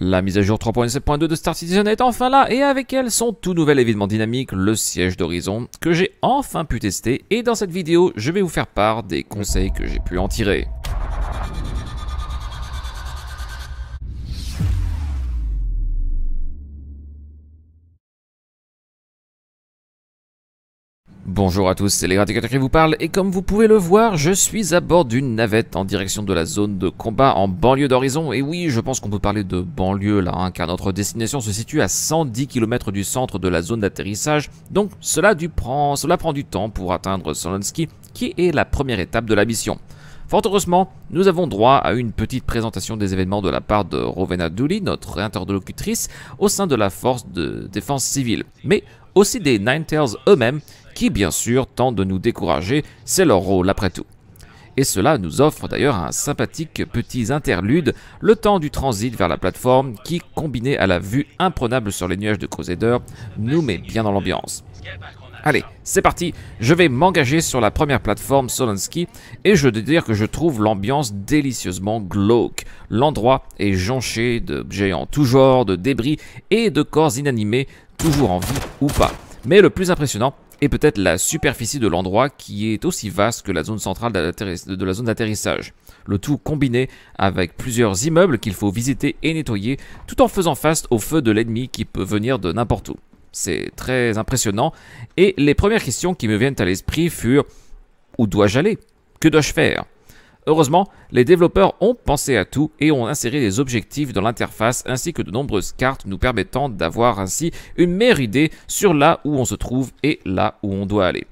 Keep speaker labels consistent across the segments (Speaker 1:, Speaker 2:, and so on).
Speaker 1: La mise à jour 3.7.2 de Star Citizen est enfin là et avec elle son tout nouvel événement dynamique, le siège d'horizon, que j'ai enfin pu tester et dans cette vidéo je vais vous faire part des conseils que j'ai pu en tirer. Bonjour à tous, c'est les Graticateur qui vous parle et comme vous pouvez le voir, je suis à bord d'une navette en direction de la zone de combat en banlieue d'Horizon. Et oui, je pense qu'on peut parler de banlieue là, hein, car notre destination se situe à 110 km du centre de la zone d'atterrissage, donc cela, du prend, cela prend du temps pour atteindre Solonski, qui est la première étape de la mission. Fort heureusement, nous avons droit à une petite présentation des événements de la part de Rovena Dooley, notre interlocutrice, au sein de la force de défense civile, mais aussi des Ninetales eux-mêmes, qui bien sûr tentent de nous décourager, c'est leur rôle après tout. Et cela nous offre d'ailleurs un sympathique petit interlude, le temps du transit vers la plateforme qui, combiné à la vue imprenable sur les nuages de Crusader, nous met bien dans l'ambiance. Allez, c'est parti, je vais m'engager sur la première plateforme Solonski et je dois dire que je trouve l'ambiance délicieusement glauque. L'endroit est jonché de géants tout genre, de débris et de corps inanimés, toujours en vie ou pas. Mais le plus impressionnant est peut-être la superficie de l'endroit qui est aussi vaste que la zone centrale de la zone d'atterrissage. Le tout combiné avec plusieurs immeubles qu'il faut visiter et nettoyer tout en faisant face au feu de l'ennemi qui peut venir de n'importe où. C'est très impressionnant et les premières questions qui me viennent à l'esprit furent où dois-je aller Que dois-je faire Heureusement, les développeurs ont pensé à tout et ont inséré des objectifs dans l'interface ainsi que de nombreuses cartes nous permettant d'avoir ainsi une meilleure idée sur là où on se trouve et là où on doit aller.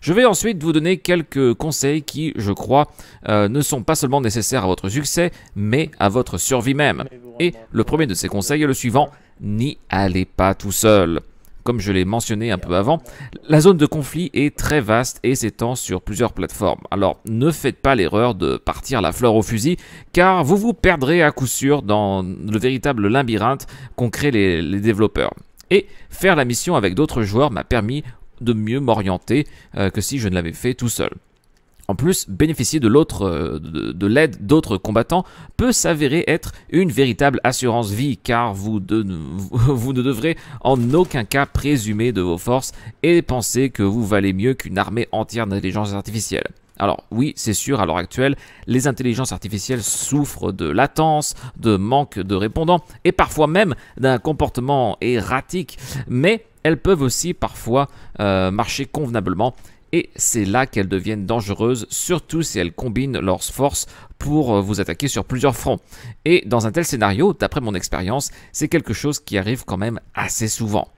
Speaker 1: Je vais ensuite vous donner quelques conseils qui, je crois, euh, ne sont pas seulement nécessaires à votre succès, mais à votre survie même. Et le premier de ces conseils est le suivant, n'y allez pas tout seul. Comme je l'ai mentionné un peu avant, la zone de conflit est très vaste et s'étend sur plusieurs plateformes. Alors ne faites pas l'erreur de partir la fleur au fusil, car vous vous perdrez à coup sûr dans le véritable labyrinthe qu'ont créé les, développeurs. Et faire la mission avec d'autres joueurs m'a permis de mieux m'orienter euh, que si je ne l'avais fait tout seul. En plus, bénéficier euh, de l'aide d'autres combattants peut s'avérer être une véritable assurance vie car vous, vous ne devrez en aucun cas présumer de vos forces et penser que vous valez mieux qu'une armée entière d'intelligence artificielle. Alors oui, c'est sûr, à l'heure actuelle, les intelligences artificielles souffrent de latence, de manque de répondants et parfois même d'un comportement erratique, mais elles peuvent aussi parfois euh, marcher convenablement et c'est là qu'elles deviennent dangereuses, surtout si elles combinent leurs forces pour euh, vous attaquer sur plusieurs fronts. Et dans un tel scénario, d'après mon expérience, c'est quelque chose qui arrive quand même assez souvent.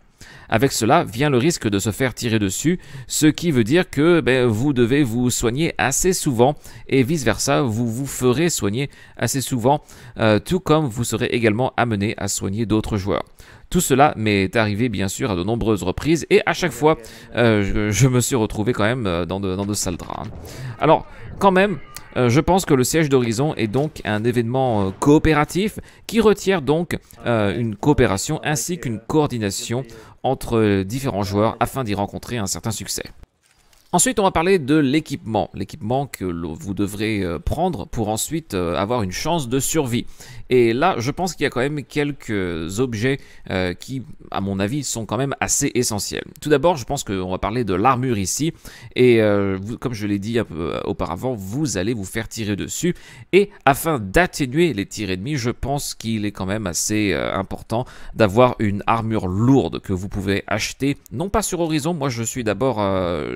Speaker 1: Avec cela vient le risque de se faire tirer dessus, ce qui veut dire que ben, vous devez vous soigner assez souvent et vice-versa, vous vous ferez soigner assez souvent, euh, tout comme vous serez également amené à soigner d'autres joueurs. Tout cela m'est arrivé bien sûr à de nombreuses reprises et à chaque fois euh, je, me suis retrouvé quand même euh, dans de, dans sales draps. Hein. Alors quand même, euh, je pense que le siège d'Horizon est donc un événement coopératif qui retire donc une coopération ainsi qu'une coordination entre différents joueurs afin d'y rencontrer un certain succès. Ensuite, on va parler de l'équipement, l'équipement que vous devrez euh, prendre pour ensuite euh, avoir une chance de survie. Et là, je pense qu'il y a quand même quelques objets euh, qui, à mon avis, sont quand même assez essentiels. Tout d'abord, je pense qu'on va parler de l'armure ici, et comme je l'ai dit auparavant, vous allez vous faire tirer dessus, et afin d'atténuer les tirs ennemis, je pense qu'il est quand même assez important d'avoir une armure lourde que vous pouvez acheter, non pas sur Horizon, moi je suis d'abord,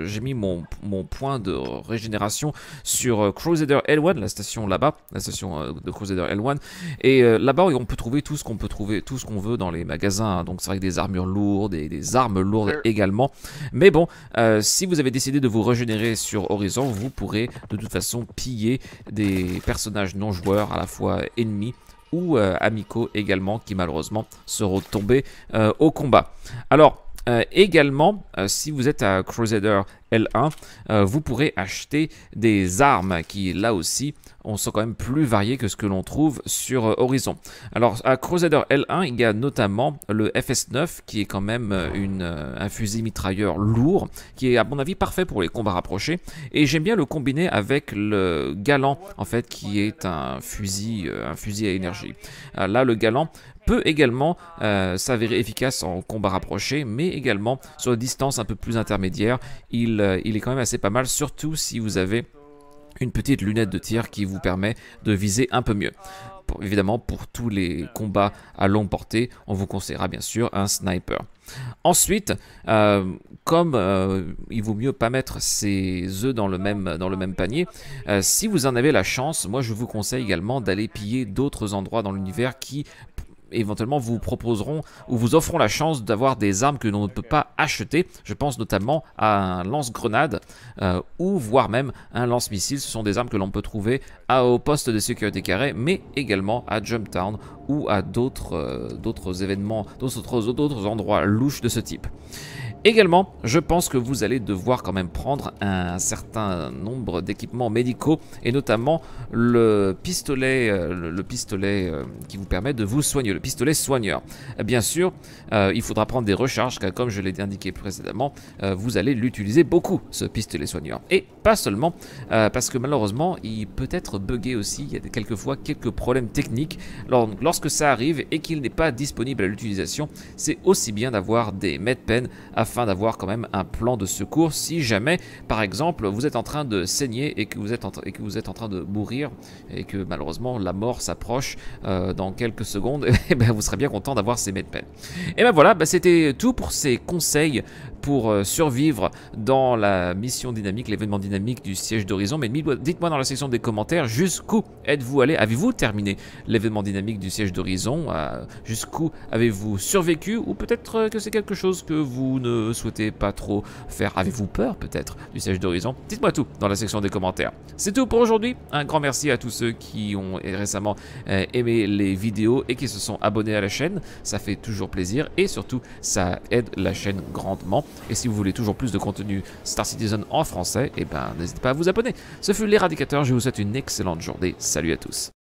Speaker 1: j'ai mis mon mon, point de régénération sur euh, Crusader L1, la station là-bas, la station euh, de Crusader L1. Et euh, là-bas, on peut trouver tout ce qu'on peut trouver, tout ce qu'on veut dans les magasins. Hein. Donc c'est vrai que des armures lourdes et des armes lourdes également. Mais bon, si vous avez décidé de vous régénérer sur Horizon, vous pourrez de toute façon piller des personnages non joueurs à la fois ennemis ou amicaux également qui malheureusement seront tombés au combat. Alors également, si vous êtes à Crusader L1, euh, vous pourrez acheter des armes qui, là aussi, on sont quand même plus variées que ce que l'on trouve sur euh, Horizon. Alors à Crusader L1, il y a notamment le FS9 qui est quand même euh, un fusil mitrailleur lourd qui est à mon avis parfait pour les combats rapprochés et j'aime bien le combiner avec le Galant en fait qui est un fusil, un fusil à énergie. Là le Galant peut également s'avérer efficace en combat rapproché mais également sur des distances un peu plus intermédiaires. Il euh, il, est quand même assez pas mal, surtout si vous avez une petite lunette de tir qui vous permet de viser un peu mieux. évidemment, pour tous les combats à longue portée, on vous conseillera bien sûr un sniper. Ensuite, euh, comme euh, il vaut mieux pas mettre ses œufs dans le même, panier, si vous en avez la chance, moi je vous conseille également d'aller piller d'autres endroits dans l'univers qui éventuellement vous proposeront ou vous offront la chance d'avoir des armes que l'on ne peut pas acheter. Je pense notamment à un lance-grenade euh, ou voire même un lance-missile. Ce sont des armes que l'on peut trouver euh, au poste de sécurité carré, mais également à Jump Town ou à d'autres euh, événements, d'autres endroits louches de ce type. Également, je pense que vous allez devoir quand même prendre un certain nombre d'équipements médicaux et notamment le pistolet, euh, le, pistolet euh, qui vous permet de vous soigner, le pistolet soigneur. Euh, bien sûr, il faudra prendre des recharges car comme je l'ai indiqué précédemment, vous allez l'utiliser beaucoup ce pistolet soigneur. Et pas seulement, parce que malheureusement, il peut être buggé aussi, il y a quelquefois quelques problèmes techniques. lorsque ça arrive et qu'il n'est pas disponible à l'utilisation, c'est aussi bien d'avoir des medpens à afin d'avoir quand même un plan de secours si jamais, par exemple, vous êtes en train de saigner et que vous êtes en, et que vous êtes en train de mourir et que malheureusement la mort s'approche euh, dans quelques secondes, et eh ben, vous serez bien content d'avoir ces mets Et ben voilà, ben, c'était tout pour ces conseils pour euh, survivre dans la mission dynamique, l'événement dynamique du siège d'Horizon. Mais dites-moi dans la section des commentaires jusqu'où êtes-vous allé Avez-vous terminé l'événement dynamique du siège d'Horizon euh, Jusqu'où avez-vous survécu Ou peut-être euh, que c'est quelque chose que vous ne souhaitez pas trop faire Avez-vous peur peut-être du siège d'Horizon Dites-moi tout dans la section des commentaires. C'est tout pour aujourd'hui. Un grand merci à tous ceux qui ont récemment aimé les vidéos et qui se sont abonnés à la chaîne. Ça fait toujours plaisir et surtout ça aide la chaîne grandement. Et si vous voulez toujours plus de contenu Star Citizen en français, eh ben n'hésitez pas à vous abonner. Ce fut l'éradicateur, je vous souhaite une excellente journée. Salut à tous.